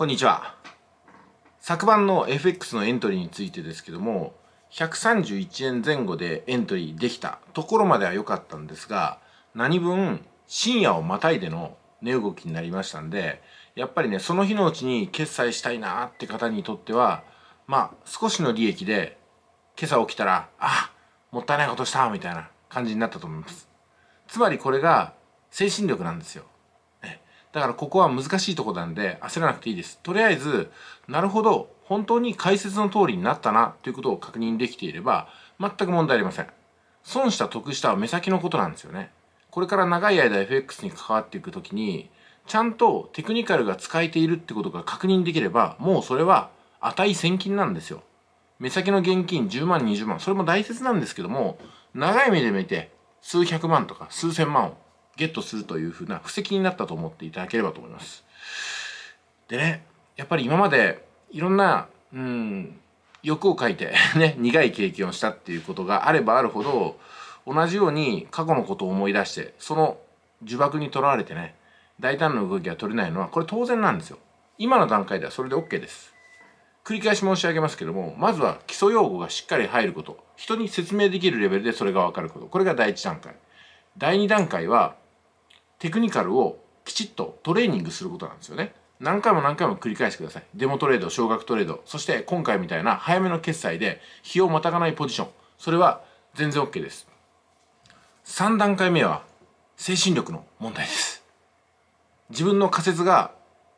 こんにちは昨晩の FX のエントリーについてですけども131円前後でエントリーできたところまでは良かったんですが何分深夜をまたいでの値動きになりましたんでやっぱりねその日のうちに決済したいなって方にとってはまあ少しの利益で今朝起きたらあもったいないことしたみたいな感じになったと思いますつまりこれが精神力なんですよだからここは難しいとこなんで焦らなくていいです。とりあえず、なるほど、本当に解説の通りになったなということを確認できていれば、全く問題ありません。損した得したは目先のことなんですよね。これから長い間 FX に関わっていくときに、ちゃんとテクニカルが使えているってことが確認できれば、もうそれは値千金なんですよ。目先の現金10万、20万、それも大切なんですけども、長い目で見て数百万とか数千万をゲットするというふうな布石になったと思っていただければと思います。でね、やっぱり今までいろんな、うん、欲をかいて ね、苦い経験をしたっていうことがあればあるほど、同じように過去のことを思い出して、その呪縛にとらわれてね、大胆な動きが取れないのは、これ当然なんですよ。今の段階ではそれで OK です。繰り返し申し上げますけども、まずは基礎用語がしっかり入ること。人に説明できるレベルでそれがわかること。これが第一段階。第二段階は、テクニカルをきちっとトレーニングすることなんですよね。何回も何回も繰り返してください。デモトレード、少額トレード、そして今回みたいな早めの決済で日をまたがないポジション。それは全然 OK です。3段階目は精神力の問題です。自分の仮説が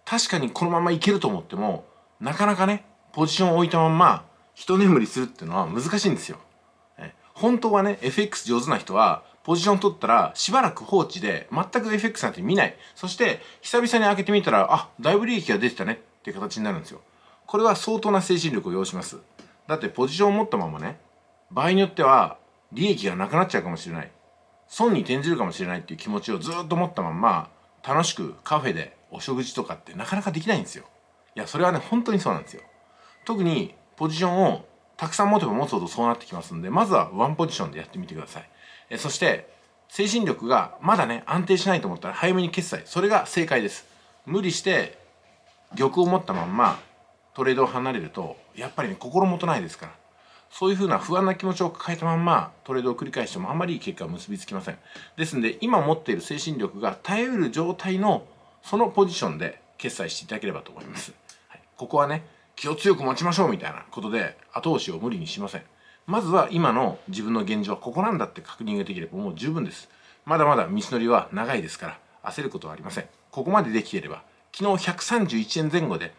確かにこのままいけると思っても、なかなかね、ポジションを置いたまま一眠りするっていうのは難しいんですよ。本当はね、FX 上手な人はポジション取ったら、しばらく放置で、全く FX なんて見ない。そして、久々に開けてみたら、あ、だいぶ利益が出てたねっていう形になるんですよ。これは相当な精神力を要します。だってポジションを持ったままね、場合によっては、利益がなくなっちゃうかもしれない。損に転じるかもしれないっていう気持ちをずっと持ったまま、楽しくカフェでお食事とかってなかなかできないんですよ。いや、それはね、本当にそうなんですよ。特に、ポジションをたくさん持てば持つほどそうなってきますのでまずはワンポジションでやってみてください、えそして精神力がまだね安定しないと思ったら早めに決済それが正解です無理して玉を持ったまんまトレードを離れるとやっぱりね心もとないですからそういうふうな不安な気持ちを抱えたまんまトレードを繰り返してもあんまりいい結果は結びつきませんですので今持っている精神力が耐えうる状態のそのポジションで決済していただければと思います、はい、ここはね気を強く持ちましょうみたいなことで後押しを無理にしませんまずは今の自分の現状はここなんだって確認ができればもう十分ですまだまだ道のりは長いですから焦ることはありませんここまでできていれば昨日131円前後で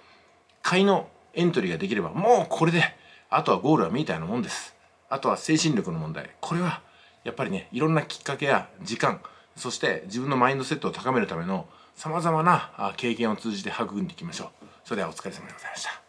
買いのエントリーができればもうこれであとはゴールは見たいなもんですあとは精神力の問題これはやっぱりねいろんなきっかけや時間そして自分のマインドセットを高めるためのさまざまな経験を通じて育んでいきましょうそれではお疲れ様でございました